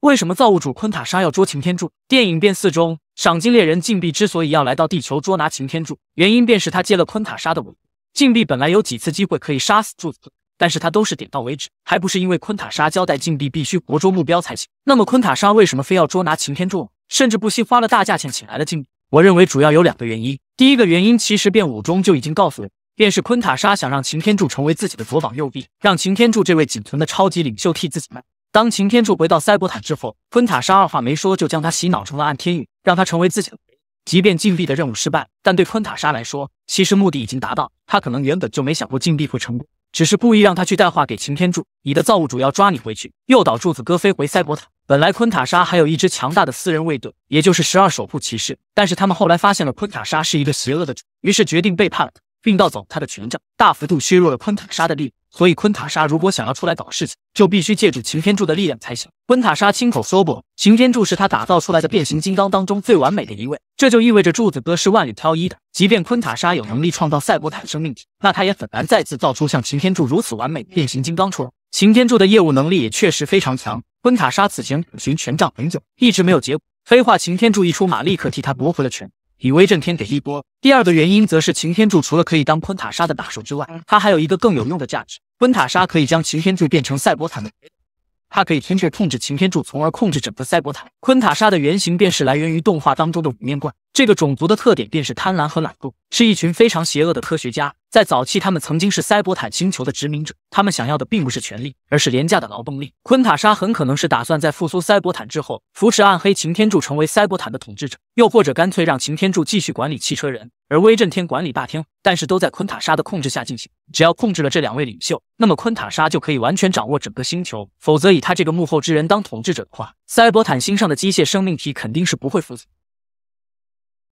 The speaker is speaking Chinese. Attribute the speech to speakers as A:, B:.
A: 为什么造物主昆塔莎要捉擎天柱？电影变四中，赏金猎人禁闭之所以要来到地球捉拿擎天柱，原因便是他接了昆塔莎的委托。禁闭本来有几次机会可以杀死柱子，但是他都是点到为止，还不是因为昆塔莎交代禁闭必须活捉目标才行。那么昆塔莎为什么非要捉拿擎天柱，甚至不惜花了大价钱请来了禁闭？我认为主要有两个原因。第一个原因其实变五中就已经告诉了，便是昆塔莎想让擎天柱成为自己的左膀右臂，让擎天柱这位仅存的超级领袖替自己卖。当擎天柱回到赛博坦之后，昆塔莎二话没说就将他洗脑成了暗天宇，让他成为自己的即便禁闭的任务失败，但对昆塔莎来说，其实目的已经达到。他可能原本就没想过禁闭会成功，只是故意让他去带话给擎天柱：“你的造物主要抓你回去，诱导柱子哥飞回赛博坦。”本来昆塔莎还有一支强大的私人卫队，也就是十二守护骑士，但是他们后来发现了昆塔莎是一个邪恶的主，于是决定背叛他。并盗走他的权杖，大幅度削弱了昆塔莎的力。所以，昆塔莎如果想要出来搞事情，就必须借助擎天柱的力量才行。昆塔莎亲口说过，擎天柱是他打造出来的变形金刚当中最完美的一位，这就意味着柱子哥是万里挑一的。即便昆塔莎有能力创造赛博坦生命体，那他也很难再次造出像擎天柱如此完美的变形金刚出来。擎天柱的业务能力也确实非常强。昆塔莎此前寻权杖很久，一直没有结果。黑化擎天柱一出马，立刻替他夺回了权。以威震天给一波。第二个原因则是擎天柱除了可以当昆塔莎的打手之外，它还有一个更有用的价值。昆塔莎可以将擎天柱变成赛博坦的，它可以精确控制擎天柱，从而控制整个赛博坦。昆塔莎的原型便是来源于动画当中的五面怪。这个种族的特点便是贪婪和懒惰，是一群非常邪恶的科学家。在早期，他们曾经是塞伯坦星球的殖民者。他们想要的并不是权力，而是廉价的劳动力。昆塔莎很可能是打算在复苏塞伯坦之后，扶持暗黑擎天柱成为塞伯坦的统治者，又或者干脆让擎天柱继续管理汽车人，而威震天管理霸天虎，但是都在昆塔莎的控制下进行。只要控制了这两位领袖，那么昆塔莎就可以完全掌握整个星球。否则，以他这个幕后之人当统治者的话，塞伯坦星上的机械生命体肯定是不会服。